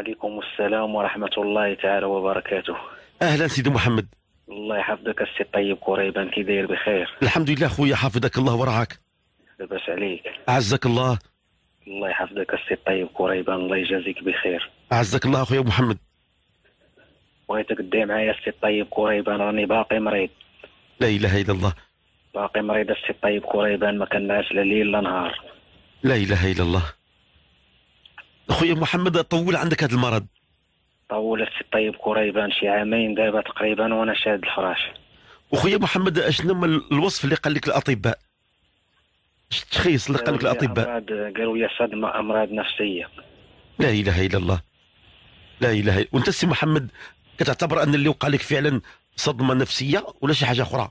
وعليكم السلام ورحمة الله تعالى وبركاته أهلا سيدي محمد الله يحفظك السي طيب قريبا كي داير بخير الحمد لله خويا حفظك الله ورعاك لاباس عليك أعزك الله الله يحفظك السي طيب قريبا الله يجازيك بخير أعزك الله خويا محمد بغيتك دير معايا السي طيب قريبا راني باقي مريض لا اله الا الله باقي مريض السي طيب قريبا ما كنعس لا ليل لا نهار لا اله الا الله خويا محمد طول عندك هذا المرض طولت في الطيب قريبا شي عامين دابا تقريبا وانا شاد الفراش وخويا محمد اشنو الوصف اللي قال لك الاطباء التشخيص اللي قال لك الاطباء قالوا يا صدمه امراض نفسيه لا اله الا الله لا اله الا وانت سي محمد كتعتبر ان اللي وقع لك فعلا صدمه نفسيه ولا شي حاجه اخرى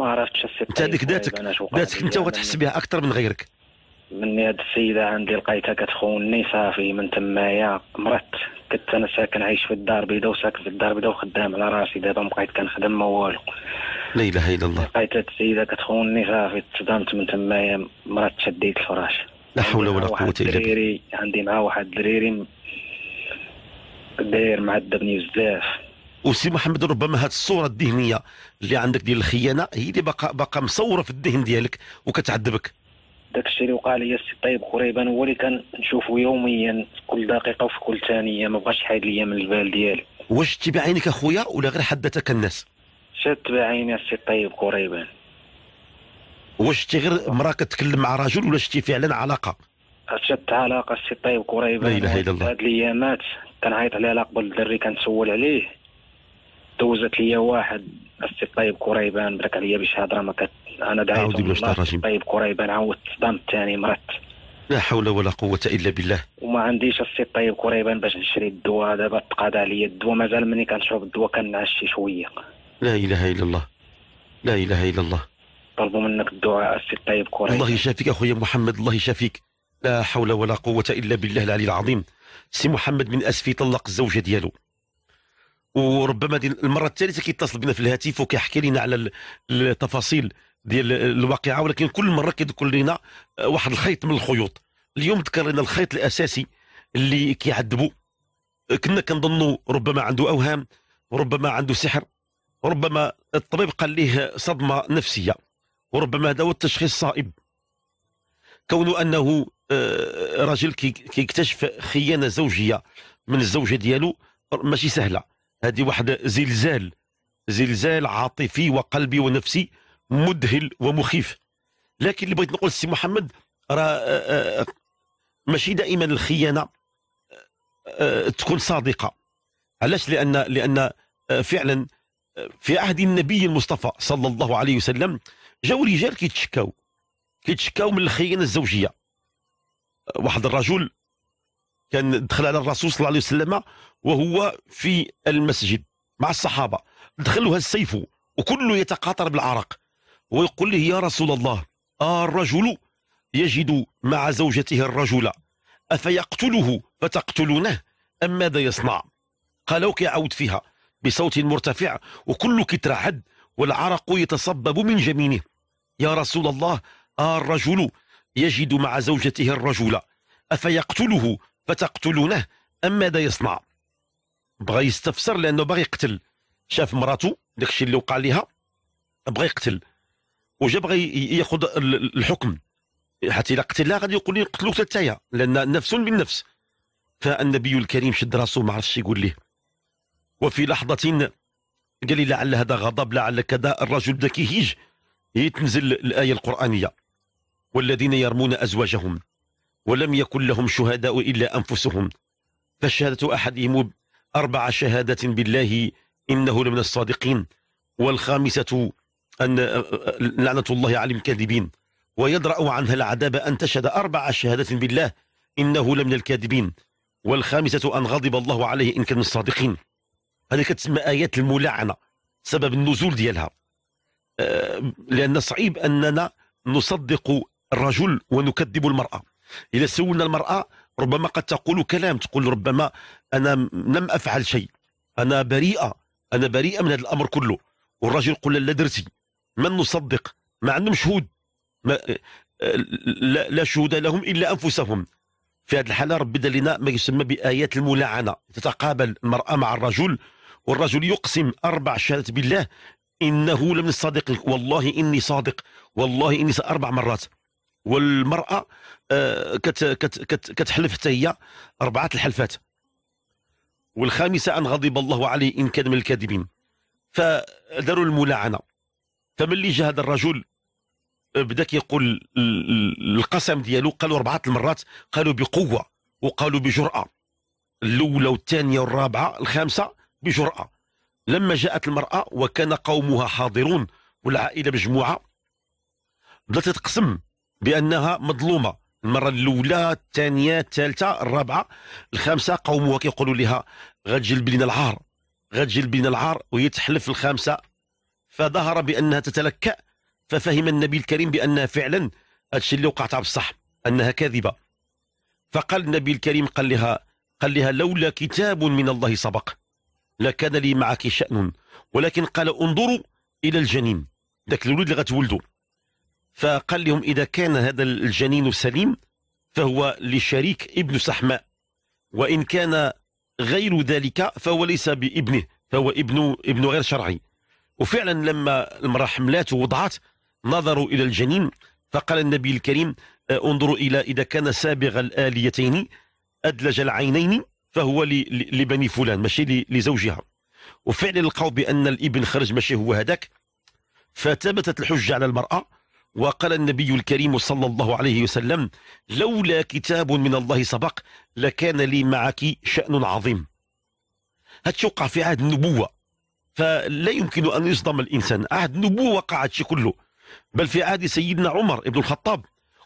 ما عرفتش السي انت هذيك طيب ذاتك ذاتك انت وغتحس بها اكثر من غيرك مني هاد السيده عندي لقيتها كتخوني صافي من تمايا مرت كنت انا ساكن عايش في الدار البيضاء وساكن في الدار البيضاء وخدام على راسي دابا مبقيت كنخدم ما والو لا اله الا الله لقيت هاد السيده كتخوني صافي تصدمت من تمايا مرات شديت الفراش لا حول ولا قوه الا بالله عندي معاه واحد الدريري داير معذبني بزاف وسي محمد ربما هاد الصوره الذهنيه اللي عندك ديال الخيانه هي اللي باقا باقا مصوره في الذهن ديالك وكتعذبك داك الشيء اللي وقع لي السي طيب قريبا هو اللي كنشوفو يوميا في كل دقيقه وفي كل ثانيه ما بغاش يحيد ليا من البال ديالي واش شتي بعينك اخويا ولا غير حدتك الناس شت بعيني السي طيب قريبا واش شتي غير مراه كتكلم مع رجل ولا شتي فعلا علاقه شت علاقه السي طيب قريبا لا اله الا الله هاد الايامات كنعيط عليها قبل الدري كنسول عليه دوزت لي واحد السي طيب كريبان برك عليا باش هضره ما كت... انا دعيت طيب كريبان عاودت صدمت ثاني مرات لا حول ولا قوة إلا بالله وما عنديش السي طيب كريبان باش نشري الدواء دابا تقاضى عليا الدواء مازال مني كنشرب الدواء شي شوية لا إله إلا الله لا إله إلا الله طلبوا منك الدعاء السي طيب كريبان الله يشافيك أخويا محمد الله يشافيك لا حول ولا قوة إلا بالله العلي العظيم سي محمد من أسفي طلق الزوجة ديالو وربما المره الثالثه كيتصل بنا في الهاتف وكيحكي لنا على التفاصيل ديال الواقعه ولكن كل مره كيذكر لنا آه، واحد الخيط من الخيوط اليوم ذكر لنا الخيط الاساسي اللي كيعذبوا كنا كنظنوا ربما عنده اوهام وربما عنده سحر وربما الطبيب قال ليه صدمه نفسيه وربما هذا هو التشخيص الصائب كونه انه آه، راجل كيكتشف خيانه زوجيه من الزوجه ديالو ماشي سهله هذه واحد زلزال زلزال عاطفي وقلبي ونفسي مذهل ومخيف لكن اللي بغيت نقول السي محمد راه آه، آه، ماشي دائما الخيانة آه، تكون صادقة علاش لأن لأن فعلا في عهد النبي المصطفى صلى الله عليه وسلم جاو رجال كيتشكاو كيتشكاو من الخيانة الزوجية واحد الرجل كان دخل على الرسول صلى الله عليه وسلم وهو في المسجد مع الصحابه دخل له السيف وكله يتقاطر بالعرق ويقول له يا رسول الله آه الرجل يجد مع زوجته الرجل أفيقتله فتقتلونه أم ماذا يصنع قال اوكي عود فيها بصوت مرتفع وكل كترعد والعرق يتصبب من جمينه يا رسول الله آه الرجل يجد مع زوجته الرجل أفيقتله فتقتلونه أم ماذا يصنع بغى يستفسر لأنه باغي يقتل شاف مراته داكشي اللي وقع ليها بغى يقتل وجا بغى ياخذ الحكم حتى الى قتلها غادي يقول لي قتلوك حتى لان نفس بالنفس فالنبي الكريم شد راسه ما عرفش يقول ليه وفي لحظه قال لي لعل هذا غضب لعل كذا الرجل بدا كيهيج يتنزل الايه القرانيه والذين يرمون ازواجهم ولم يكن لهم شهداء إلا أنفسهم فشهادة أحدهم أربع شهادة بالله إنه لمن الصادقين والخامسة أن لعنة الله على الكاذبين ويدرأ عنها العذاب أن تشهد أربع شهادة بالله إنه لمن الكاذبين والخامسة أن غضب الله عليه إن كان من الصادقين هذه كتسمى آيات الملعنة سبب النزول ديالها لأن صعيب أننا نصدق الرجل ونكذب المرأة إذا سولنا المرأة ربما قد تقول كلام تقول ربما أنا لم أفعل شيء أنا بريئة أنا بريئة من هذا الأمر كله والرجل قل لا درتي من نصدق ما عندهم شهود ما لا, لا شهود لهم إلا أنفسهم في هذه الحالة ربي دلنا لنا ما يسمى بآيات الملاعنة تتقابل المرأة مع الرجل والرجل يقسم أربع شهادات بالله إنه لم يصدق والله إني صادق والله إني أربع مرات والمراه آه، كتحلف حتى هي اربعه الحلفات والخامسه ان غضب الله عليه ان كان من الكاذبين فداروا الملاعنه فمن اللي جا هذا الرجل آه، بدا كيقول القسم ديالو قالوا اربعه المرات قالوا بقوه وقالوا بجراه الاولى والثانيه والرابعه الخامسه بجراه لما جاءت المراه وكان قومها حاضرون والعائله مجموعه بدات تقسم بانها مظلومه المره الاولى الثانيه الثالثه الرابعه الخامسه قومها كيقولوا لها غتجلب لنا العار غتجلب لنا العار وهي تحلف الخامسه فظهر بانها تتلكأ ففهم النبي الكريم بانها فعلا هادشي اللي وقع بصح انها كاذبه فقال النبي الكريم قال لها قال لها لولا كتاب من الله سبق لكان لي معك شأن ولكن قال انظروا الى الجنين ذاك الولد اللي غتولدوا فقال لهم إذا كان هذا الجنين سليم فهو لشريك ابن سحماء وإن كان غير ذلك فهو ليس بابنه فهو ابن ابن غير شرعي وفعلا لما المرأة حملات ووضعت نظروا إلى الجنين فقال النبي الكريم آه، انظروا إلى إذا كان سابغ الآليتين أدلج العينين فهو لبني فلان ماشي لزوجها وفعلا لقوا بأن الابن خرج ماشي هو هذاك فثبتت الحجة على المرأة وقال النبي الكريم صلى الله عليه وسلم لولا كتاب من الله سبق لكان لي معك شأن عظيم وقع في عهد النبوة فلا يمكن أن يصدم الإنسان عهد النبوة وقعت شي كله بل في عهد سيدنا عمر ابن الخطاب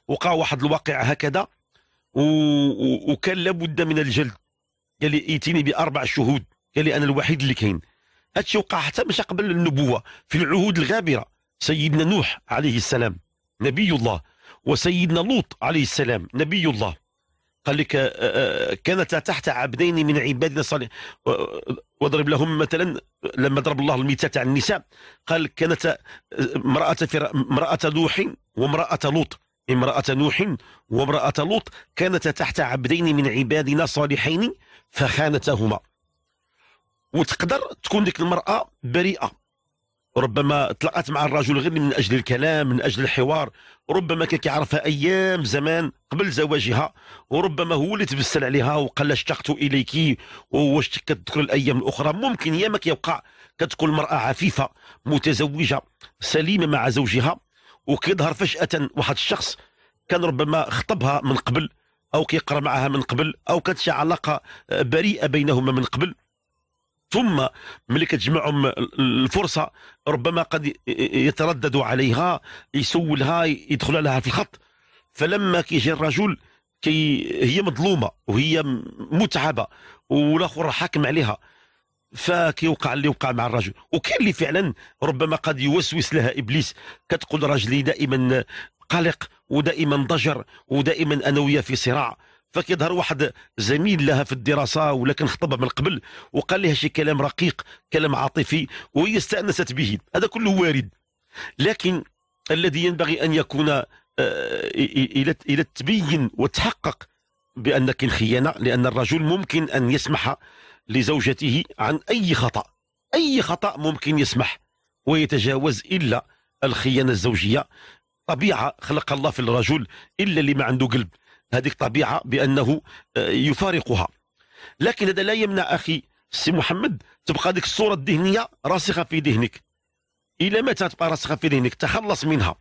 وقع واحد الواقع هكذا وكان لابد من الجلد قال لي ايتيني بأربع شهود قال لي أنا الوحيد اللي كاين هادشي وقع حتى مش قبل النبوة في العهود الغابرة سيدنا نوح عليه السلام نبي الله وسيدنا لوط عليه السلام نبي الله قال لك آه، آه، كانت تحت عبدين من عبادنا صالح واضرب لهم مثلا لما ضرب الله المثال تاع النساء قال كانت آه، امرأة امرأة نوح وامرأة لوط امرأة نوح وامرأة لوط كانت تحت عبدين من عبادنا صالحين فخانتهما وتقدر تكون ديك المرأة بريئة ربما تلقات مع الرجل غير من اجل الكلام من اجل الحوار ربما كان كيعرفها ايام زمان قبل زواجها وربما هو اللي تبسل عليها وقال لها اشتقت اليك واش كتذكر الايام الاخرى ممكن ياما كيوقع كتكون المراه عفيفه متزوجه سليمه مع زوجها وكيظهر فجاه واحد الشخص كان ربما خطبها من قبل او كيقرا معها من قبل او كانت شي علاقه بريئه بينهما من قبل ثم ملي كتجمعهم الفرصه ربما قد يتردد عليها يسولها يدخل لها في الخط فلما كيجي الرجل كي هي مظلومه وهي متعبه والاخر حاكم عليها فكيوقع اللي وقع مع الرجل وكاين اللي فعلا ربما قد يوسوس لها ابليس كتقول رجلي دائما قلق ودائما ضجر ودائما انا وياه في صراع فكيظهر واحد زميل لها في الدراسه ولا كان خطبها من قبل وقال لها شي كلام رقيق كلام عاطفي وهي استانست به هذا كله وارد لكن الذي ينبغي ان يكون آه، الى الى تبين وتحقق بان كان خيانه لان الرجل ممكن ان يسمح لزوجته عن اي خطا اي خطا ممكن يسمح ويتجاوز الا الخيانه الزوجيه طبيعه خلق الله في الرجل الا اللي ما عنده قلب هذيك الطبيعة بأنه آه، يفارقها لكن هذا لا يمنع أخي سي محمد تبقى ديك الصورة الذهنية راسخة في ذهنك إلى متى تبقى راسخة في ذهنك تخلص منها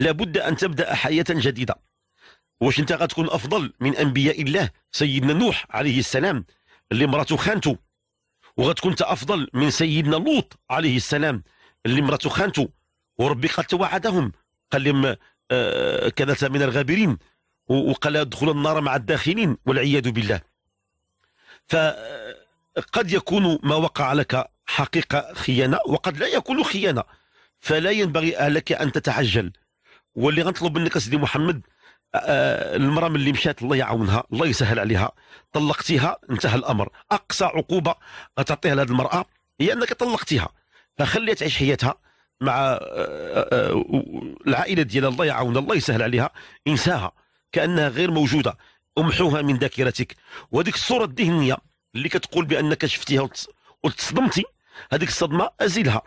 لابد أن تبدأ حياة جديدة واش أنت غتكون أفضل من أنبياء الله سيدنا نوح عليه السلام اللي امراته خانته وغتكون أنت أفضل من سيدنا لوط عليه السلام اللي امراته خانته وربي قد توعدهم قال لهم آه, آه، كذا من الغابرين وقال ادخلوا النار مع الداخلين والعياذ بالله فقد يكون ما وقع لك حقيقة خيانة وقد لا يكون خيانة فلا ينبغي لك أن تتعجل واللي غنطلب منك سيدي محمد آه، المرأة من اللي مشات الله يعاونها الله يسهل عليها طلقتيها انتهى الأمر أقصى عقوبة غتعطيها لهذه المرأة هي أنك طلقتها فخليها تعيش حياتها مع آه، آه، العائلة ديالها الله يعاونها الله يسهل عليها انساها كانها غير موجوده امحوها من ذاكرتك وهذيك الصوره الذهنيه اللي كتقول بانك شفتيها وتصدمتي هذيك الصدمه ازيلها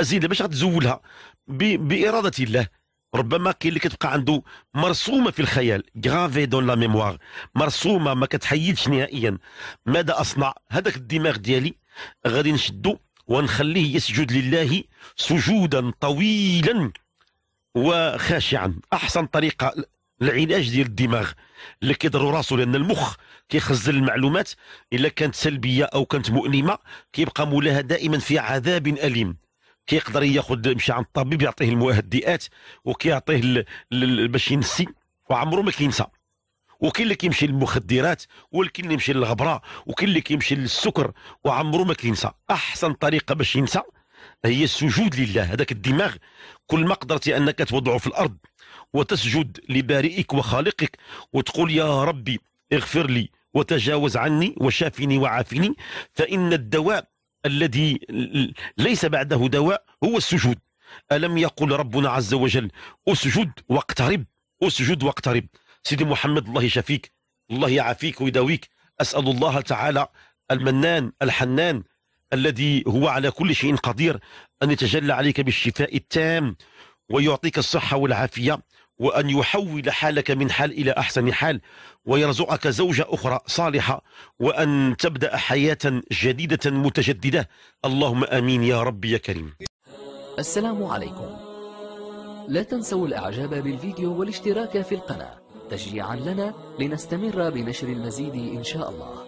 ازيلها باش غتزولها باراده الله ربما كاين اللي كتبقى عنده مرسومه في الخيال غرافي دون لا ميموار مرسومه ما كتحيدش نهائيا ماذا اصنع هذاك الدماغ ديالي غادي نشدو ونخليه يسجد لله سجودا طويلا وخاشعا احسن طريقه العلاج ديال الدماغ اللي كيضروا راسو لان المخ كيخزن المعلومات الا كانت سلبيه او كانت مؤلمه كيبقى مولاها دائما في عذاب اليم كيقدر ياخذ يمشي عند الطبيب يعطيه المهدئات وكيعطيه باش ينسي وعمره ما كينسى وكاين اللي كيمشي للمخدرات وكاين اللي يمشي للغبره وكاين اللي كيمشي للسكر وعمره ما كينسى احسن طريقه باش ينسى هي السجود لله هذاك الدماغ كل ما قدرت انك توضعه في الارض وتسجد لبارئك وخالقك وتقول يا ربي اغفر لي وتجاوز عني وشافني وعافني فان الدواء الذي ليس بعده دواء هو السجود الم يقل ربنا عز وجل اسجد واقترب اسجد واقترب سيدي محمد الله يشفيك الله يعافيك ويداويك اسال الله تعالى المنان الحنان الذي هو على كل شيء قدير أن يتجلى عليك بالشفاء التام ويعطيك الصحة والعافية وأن يحول حالك من حال إلى أحسن حال ويرزقك زوجة أخرى صالحة وأن تبدأ حياة جديدة متجددة اللهم آمين يا رب يا كريم السلام عليكم لا تنسوا الإعجاب بالفيديو والاشتراك في القناة تشجيعا لنا لنستمر بنشر المزيد إن شاء الله